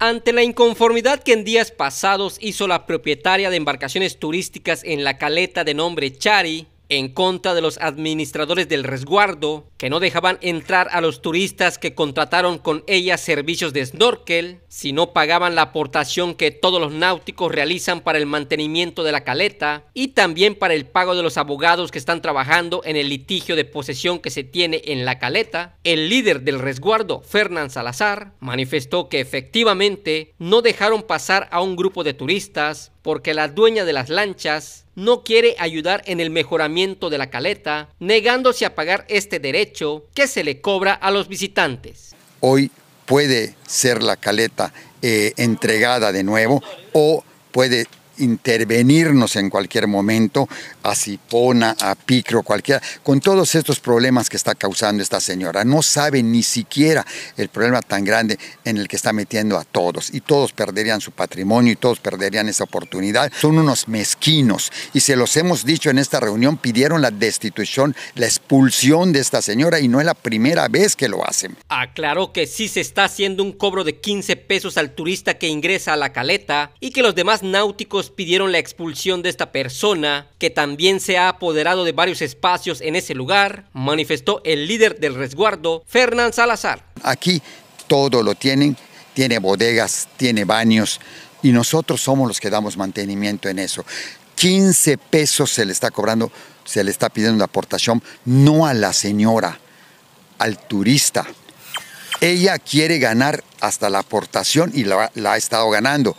Ante la inconformidad que en días pasados hizo la propietaria de embarcaciones turísticas en la caleta de nombre Chari, en contra de los administradores del resguardo, que no dejaban entrar a los turistas que contrataron con ella servicios de snorkel, si no pagaban la aportación que todos los náuticos realizan para el mantenimiento de la caleta y también para el pago de los abogados que están trabajando en el litigio de posesión que se tiene en la caleta, el líder del resguardo, Fernán Salazar, manifestó que efectivamente no dejaron pasar a un grupo de turistas porque la dueña de las lanchas no quiere ayudar en el mejoramiento de la caleta, negándose a pagar este derecho que se le cobra a los visitantes. Hoy puede ser la caleta eh, entregada de nuevo o puede intervenirnos en cualquier momento a Sipona, a Picro, cualquiera, con todos estos problemas que está causando esta señora. No sabe ni siquiera el problema tan grande en el que está metiendo a todos y todos perderían su patrimonio y todos perderían esa oportunidad. Son unos mezquinos y se los hemos dicho en esta reunión, pidieron la destitución, la expulsión de esta señora y no es la primera vez que lo hacen. Aclaró que sí se está haciendo un cobro de 15 pesos al turista que ingresa a la caleta y que los demás náuticos pidieron la expulsión de esta persona, que también se ha apoderado de varios espacios en ese lugar, manifestó el líder del resguardo, Fernán Salazar. Aquí todo lo tienen, tiene bodegas, tiene baños, y nosotros somos los que damos mantenimiento en eso. 15 pesos se le está cobrando, se le está pidiendo una aportación, no a la señora, al turista. Ella quiere ganar hasta la aportación y la ha estado ganando.